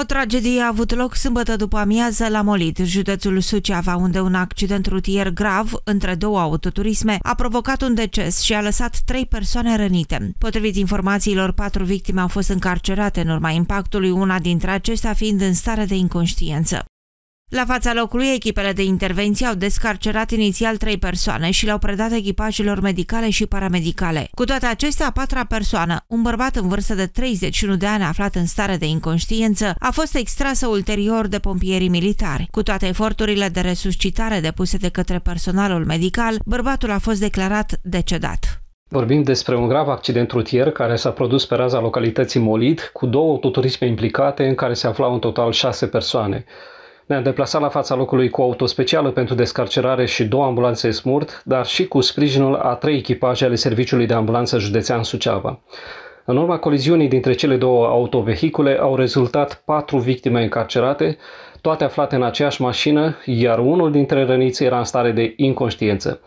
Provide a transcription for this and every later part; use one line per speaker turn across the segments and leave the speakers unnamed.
O tragedie a avut loc sâmbătă după amiază la Molit, județul Suceava, unde un accident rutier grav între două autoturisme a provocat un deces și a lăsat trei persoane rănite. Potrivit informațiilor, patru victime au fost încarcerate în urma impactului, una dintre acestea fiind în stare de inconștiență. La fața locului, echipele de intervenție au descarcerat inițial trei persoane și le-au predat echipajelor medicale și paramedicale. Cu toate acestea, a patra persoană, un bărbat în vârstă de 31 de ani aflat în stare de inconștiență, a fost extrasă ulterior de pompierii militari. Cu toate eforturile de resuscitare depuse de către personalul medical, bărbatul a fost declarat decedat.
Vorbim despre un grav accident rutier care s-a produs pe raza localității Molit, cu două autoturisme implicate în care se aflau în total șase persoane. Ne-am deplasat la fața locului cu auto specială pentru descarcerare și două ambulanțe smurt, dar și cu sprijinul a trei echipaje ale Serviciului de Ambulanță Județean Suceava. În urma coliziunii dintre cele două autovehicule au rezultat patru victime încarcerate, toate aflate în aceeași mașină, iar unul dintre răniți era în stare de inconștiență.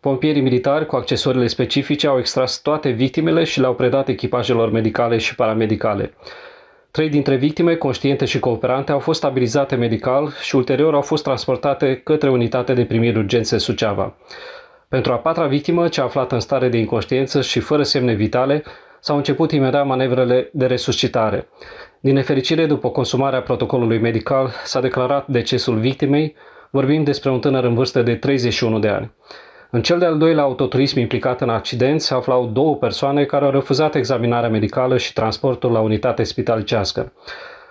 Pompierii militari cu accesoriile specifice au extras toate victimele și le-au predat echipajelor medicale și paramedicale. Trei dintre victime, conștiente și cooperante, au fost stabilizate medical și ulterior au fost transportate către unitatea de primiri urgențe Suceava. Pentru a patra victimă, cea aflată în stare de inconștiență și fără semne vitale, s-au început imediat manevrele de resuscitare. Din nefericire, după consumarea protocolului medical, s-a declarat decesul victimei, vorbim despre un tânăr în vârstă de 31 de ani. În cel de-al doilea autoturism implicat în accident se aflau două persoane care au refuzat examinarea medicală și transportul la unitate spitalicească.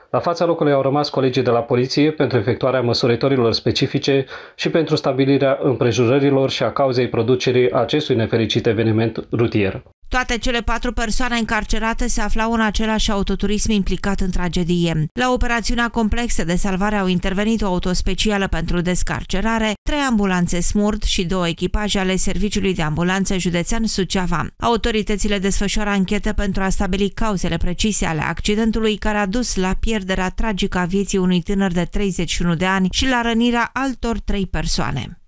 La fața locului au rămas colegii de la poliție pentru efectuarea măsurătorilor specifice și pentru stabilirea împrejurărilor și a cauzei producerii acestui nefericit eveniment rutier.
Toate cele patru persoane încarcerate se aflau în același autoturism implicat în tragedie. La operațiunea complexă de salvare au intervenit o autospecială pentru descarcerare, trei ambulanțe smurt și două echipaje ale Serviciului de Ambulanță Județean Suceava. Autoritățile desfășoară anchetă pentru a stabili cauzele precise ale accidentului care a dus la pierderea tragică a vieții unui tânăr de 31 de ani și la rănirea altor trei persoane.